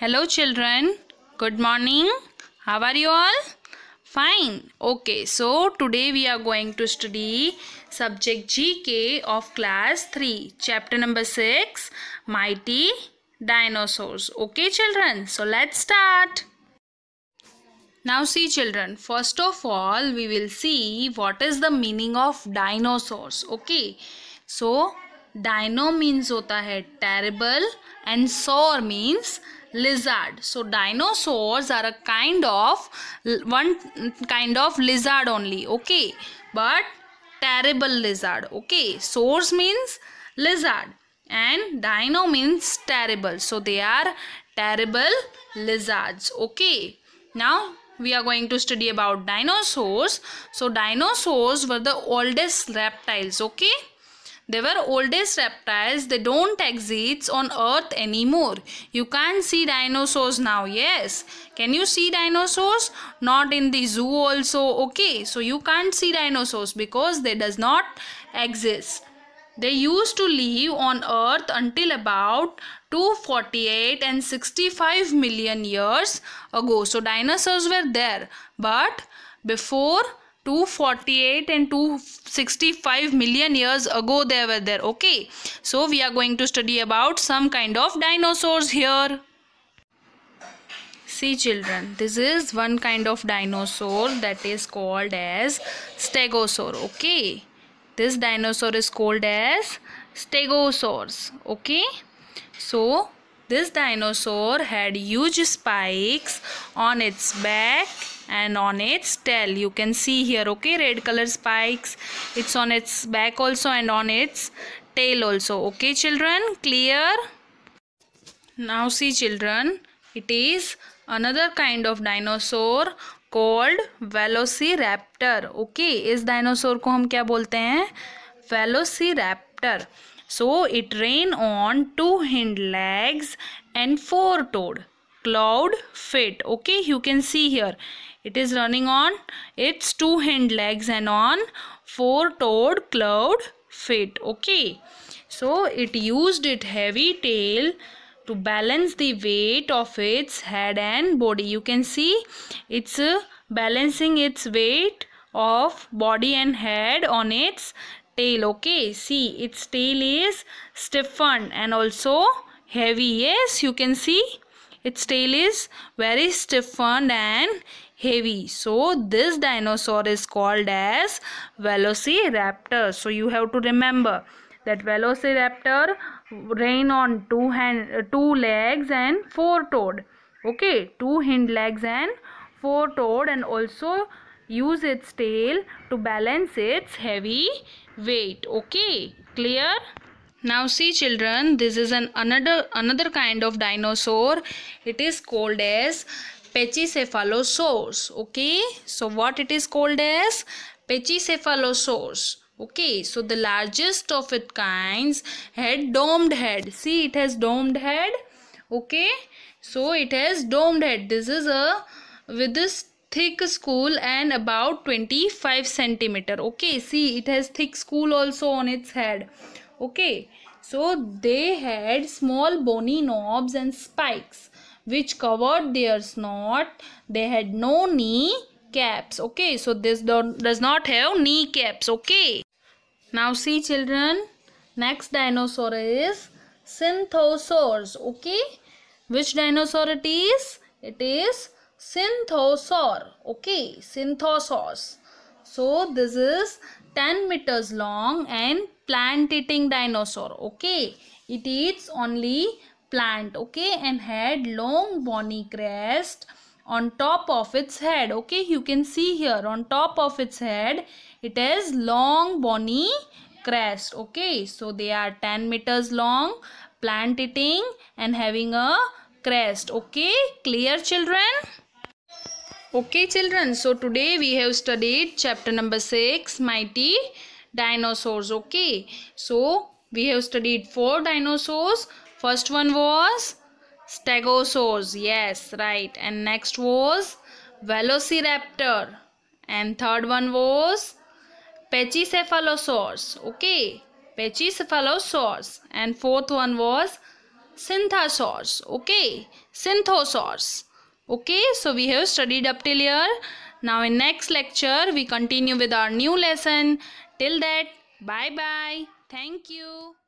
Hello children. Good morning. How are you all? Fine. Okay. So today we are going to study subject GK of class 3 chapter number 6 Mighty Dinosaurs. Okay children. So let's start. Now see children, first of all we will see what is the meaning of dinosaurs. Okay. So Dino means होता है terrible and सोर means lizard so dinosaurs are a kind of one kind of lizard only okay but terrible lizard okay source means lizard and dino means terrible so they are terrible lizards okay now we are going to study about dinosaurs so dinosaurs were the oldest reptiles okay they were oldest reptiles. They don't exist on earth anymore. You can't see dinosaurs now. Yes. Can you see dinosaurs? Not in the zoo also. Okay. So you can't see dinosaurs because they does not exist. They used to live on earth until about 248 and 65 million years ago. So dinosaurs were there. But before 248 and 265 million years ago they were there okay so we are going to study about some kind of dinosaurs here see children this is one kind of dinosaur that is called as stegosaur okay this dinosaur is called as stegosaurs okay so this dinosaur had huge spikes on its back and on its tail you can see here okay red color spikes it's on its back also and on its tail also okay children clear now see children it is another kind of dinosaur called velociraptor okay is dinosaur ko hum kya bolte hain velociraptor so it ran on two hind legs and four toes cloud fit okay you can see here it is running on its two hind legs and on four toed cloud fit okay so it used its heavy tail to balance the weight of its head and body you can see it's uh, balancing its weight of body and head on its tail okay see its tail is stiffened and also heavy yes you can see its tail is very stiffened and heavy. So this dinosaur is called as Velociraptor. So you have to remember that Velociraptor ran on two hand, two legs and four toed. Okay, two hind legs and four toed and also use its tail to balance its heavy weight. Okay, clear? Now see children, this is an another another kind of dinosaur. It is called as Pachycephalosaurus. Okay, so what it is called as Pachycephalosaurus. Okay, so the largest of its kinds had domed head. See, it has domed head. Okay, so it has domed head. This is a with this thick skull and about 25 centimeter. Okay, see, it has thick skull also on its head okay so they had small bony knobs and spikes which covered their snout. they had no knee caps okay so this does not have knee caps okay now see children next dinosaur is synthosaurs okay which dinosaur it is it is synthosaur okay synthosaurs so this is 10 meters long and plant eating dinosaur okay it eats only plant okay and had long bony crest on top of its head okay you can see here on top of its head it has long bony crest okay so they are 10 meters long plant eating and having a crest okay clear children okay children so today we have studied chapter number 6 mighty dinosaurs okay so we have studied four dinosaurs first one was stegosaurs yes right and next was velociraptor and third one was pachycephalosaurs okay pachycephalosaurs and fourth one was synthosaurus okay synthosaurus okay so we have studied up till here now in next lecture we continue with our new lesson Till that, bye bye. Thank you.